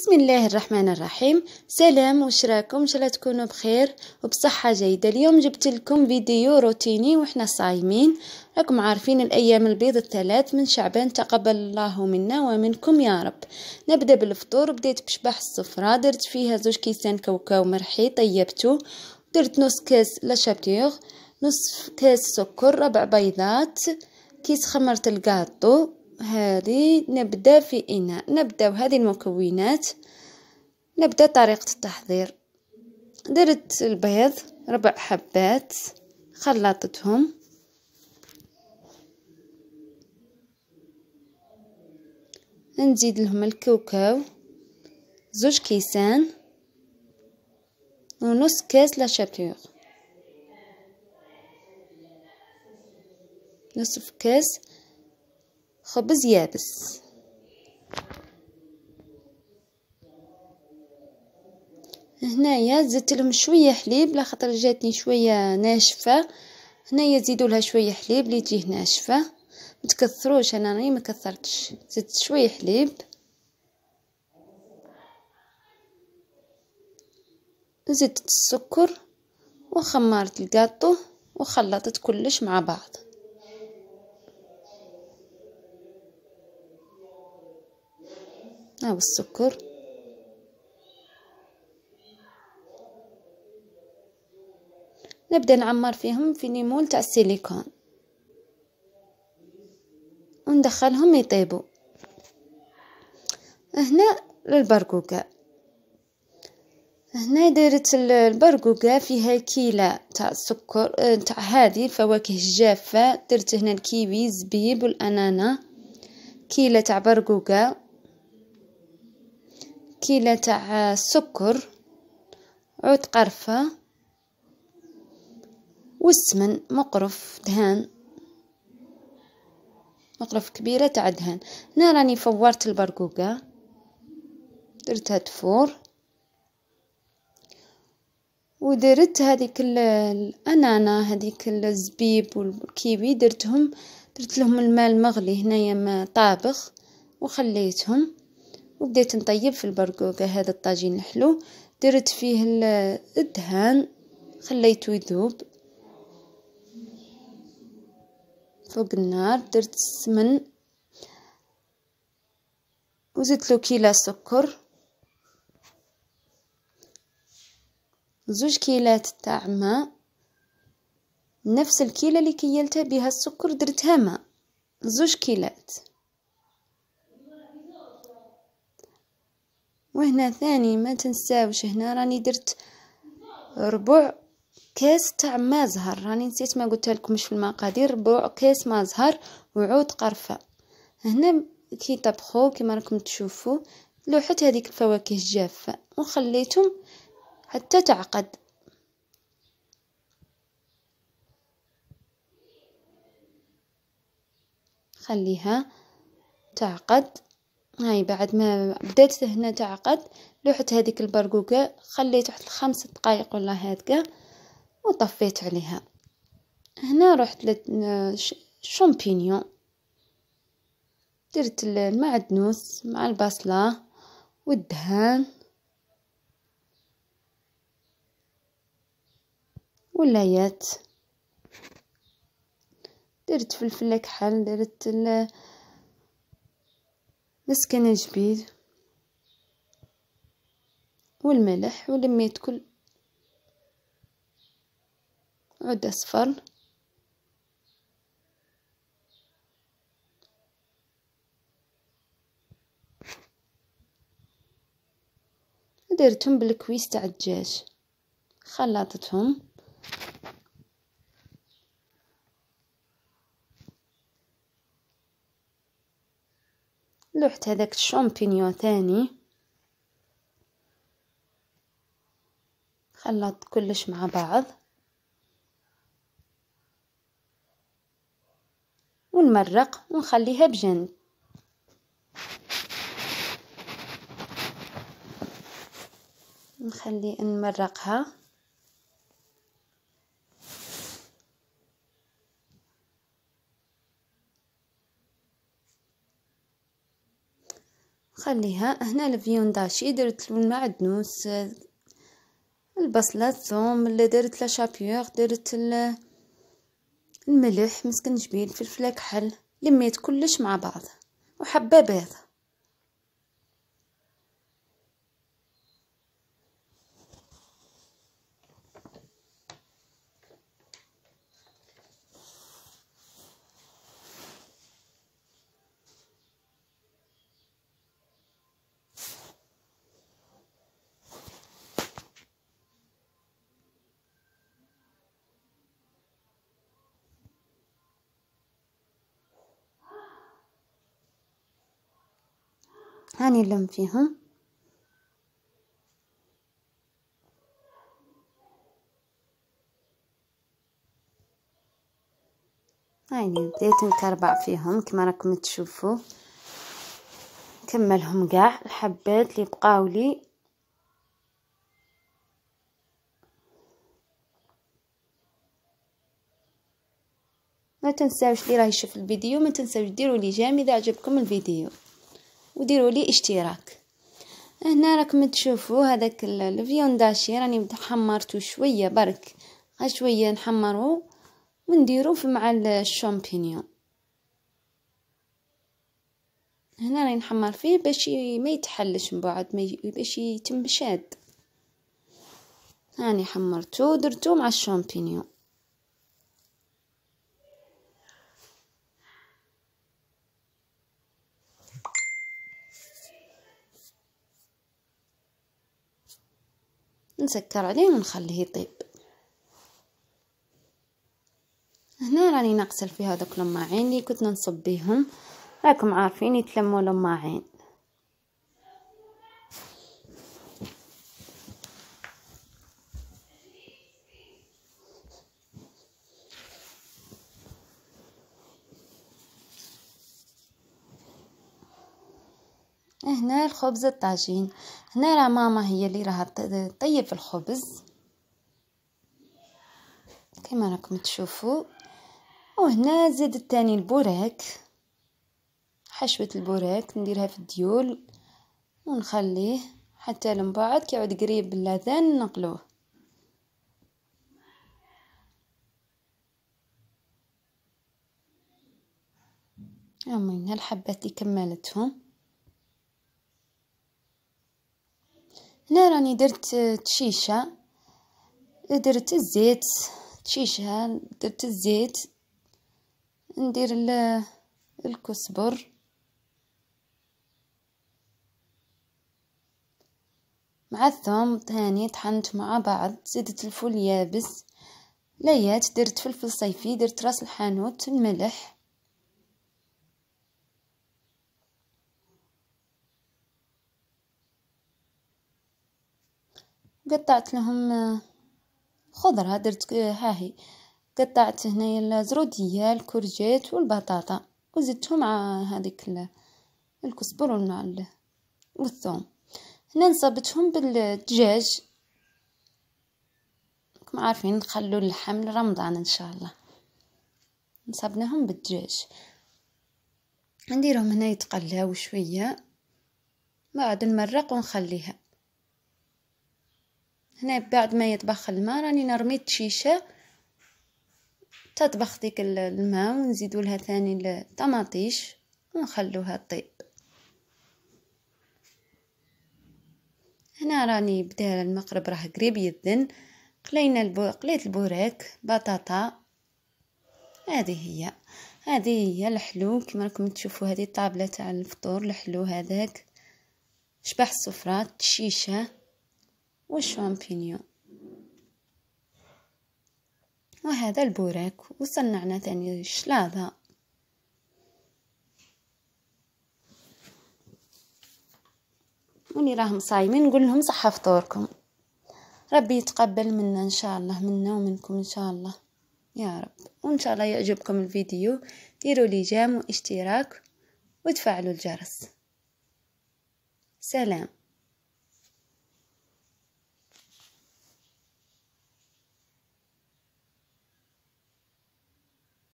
بسم الله الرحمن الرحيم سلام واش راكم ان شاء الله تكونوا بخير وبصحه جيده اليوم جبت لكم فيديو روتيني وإحنا صايمين راكم عارفين الايام البيض الثلاث من شعبان تقبل الله منا ومنكم يا رب نبدا بالفطور بديت بشبح السفره درت فيها زوج كيسان كاوكاو مرحي طيبته درت نص كاس لاشابتيغ نصف كاس سكر ربع بيضات كيس خمرة الكاطو هذه نبدا في اناء نبداو هذه المكونات نبدا طريقه التحضير درت البيض ربع حبات خلطتهم نزيد لهم الكاوكاو زوج كيسان ونص كاس لا نصف كاس خبز يابس هنايا زدت لهم شويه حليب لخاطر جاتني شويه ناشفه هنايا زيدوا لها شويه حليب اللي تجيه ناشفه متكثروش انا راني ما كثرتش زدت شويه حليب زدت السكر وخمرت الكاطو وخلطت كلش مع بعض أو آه، السكر نبدأ نعمر فيهم في نيمول تاع السيليكون وندخلهم يطيبوا هنا البرقوقة هنا دارت البرقوقة فيها كيلة تاع السكر آه، تاع هذه الفواكه الجافة درت هنا الكيوي الزبيب والأنانا كيلة تاع برقوقة كيلة تاع السكر عود قرفة والسمن مقرف دهان مقرف كبيرة تاع دهان هنا راني فورت البرقوقة درتها تفور ودرت هذيك الانانا هذيك الزبيب والكيوي درتهم درت لهم الماء المغلي هنايا ما طابخ وخليتهم وبديت نطيب في البرقوقة هذا الطاجين الحلو درت فيه الدهان خليته يذوب فوق النار درت السمن وزدت له كيلة سكر زوج كيلات تاع ماء نفس الكيلة اللي كيلتها بها السكر درتها ماء زوج كيلات وهنا ثاني ما تنساوش هنا راني درت ربع كاس تاع ما زهر راني نسيت ما قلت لكمش في المقادير ربع كاس ما زهر وعود قرفه هنا كي طبخوا كما راكم تشوفوا لوحت هذيك الفواكه الجافه وخليتهم حتى تعقد خليها تعقد هاي بعد ما بدات هنا تعقد لوحت هذيك البرقوقة خليت واحد خمس دقائق ولا هادقة وطفيت عليها هنا رحت للشامبينيون درت المعدنوس مع البصلة والدهان واللايات درت فلفل كحل درت مسكن الجبيل والملح ولميت كل عود أصفر درتهم بالكويس تاع الدجاج خلطتهم لوحت هذاك الشامبينيون ثاني خلط كلش مع بعض ونمرق ونخليها بجنب نخلي نمرقها خليها هنا الفيونداشي درت المعدنوس البصلة الثوم درت لشابيوغ درت الملح مسكن جبين فلفل كحل لميت كلش مع بعض وحبة بيضه هاني نلم فيهم هاني بديت نكربع فيهم كما راكم تشوفوا نكملهم كاع الحبات اللي بقاو لي ما تنساوش لي راه يشوف الفيديو ما تنساوش ديروا لي جيم اذا عجبكم الفيديو وديروا لي اشتراك هنا راكم تشوفوا هذاك الفيونداشي راني حمرته شويه برك ها شويه نحمره ونديرو مع الشامبينيون هنا راني نحمر فيه باش ما يتحلش من بعد باش يتم شاد هاني حمرته درتو مع الشامبينيون نسكر عليه ونخليه يطيب هنا راني نغسل في هذوك لماعين اللي كنت نصب بيهم راكم عارفين يتلموا لماعين هنا الخبز الطاجين هنا راه ماما هي اللي راها تطيب الخبز كما راكم تشوفوا وهنا زيد الثاني البوراك حشوة البوراك نديرها في الديول ونخليه حتى من بعد كيعود قريب باللذان نقلوه هما الحبات اللي كملتهم هنا راني درت تشيشه درت الزيت تشيشه درت الزيت ندير الكسبر مع الثوم تاني طحنت مع بعض زدت الفول يابس ليات درت فلفل صيفي درت راس الحانوت الملح قطعت لهم خضرة درت هاهي قطعت هنايا الزرودية الكورجيت والبطاطا وزدتهم مع هذيك الكزبر والثوم هنا نصبتهم بالدجاج كما عارفين نخلو اللحم لرمضان ان شاء الله نصبناهم بالدجاج نديرهم هنا يتقلاو شويه بعد نمرق ونخليها هنا بعد ما يطبخ الماء راني نرميت شيشه تطبخ ديك الماء ونزيدو لها ثاني الطماطيش ونخلوها طيب هنا راني بدا المقرب راه قريب يذن قلينا البو... قليت البوراك بطاطا هذه هي هذه هي الحلو كما راكم تشوفوا هذه الطابله تاع الفطور الحلو هذاك شبح السفره الشيشه والشامبينيون وهذا البوراك وصنعنا ثاني الشلاضة وني راهم صايمين نقول لهم صحة فطوركم ربي يتقبل منا ان شاء الله منا ومنكم ان شاء الله يا رب وان شاء الله يعجبكم الفيديو ديروا لي جام واشتراك وتفعلوا الجرس سلام